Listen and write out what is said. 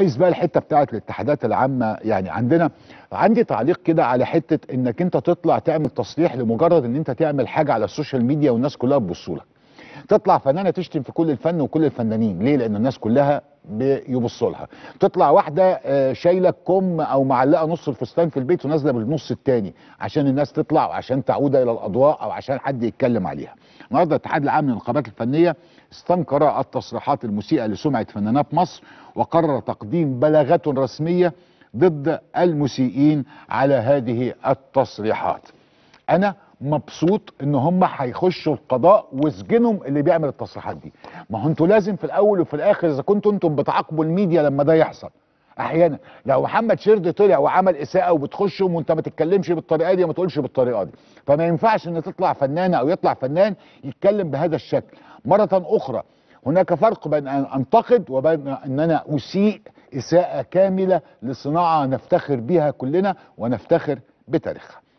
عايز بقى الحته بتاعت الاتحادات العامه يعني عندنا عندي تعليق كده على حته انك انت تطلع تعمل تصريح لمجرد ان انت تعمل حاجه على السوشيال ميديا والناس كلها تبص لك تطلع فنانه تشتم في كل الفن وكل الفنانين ليه لان الناس كلها بيبصوا لها تطلع واحده آه، شايله كم او معلقه نص الفستان في البيت ونازله بالنص الثاني عشان الناس تطلع وعشان تعود الى الاضواء او عشان حد يتكلم عليها النهارده الاتحاد العام للنقابات الفنيه استنكر التصريحات المسيئه لسمعه فنانات مصر وقرر تقديم بلاغات رسميه ضد المسيئين على هذه التصريحات انا مبسوط ان هم هيخشوا القضاء وسجنهم اللي بيعمل التصريحات دي ما هو انتوا لازم في الاول وفي الاخر اذا كنتوا انتم بتعاقبوا الميديا لما ده يحصل احيانا لو محمد شرد طلع وعمل اساءه وبتخشهم وانت ما تتكلمش بالطريقه دي ما تقولش بالطريقه دي فما ينفعش ان تطلع فنانه او يطلع فنان يتكلم بهذا الشكل مره اخرى هناك فرق بين ان انتقد وبين ان انا اسيء اساءه كامله لصناعه نفتخر بها كلنا ونفتخر بتاريخها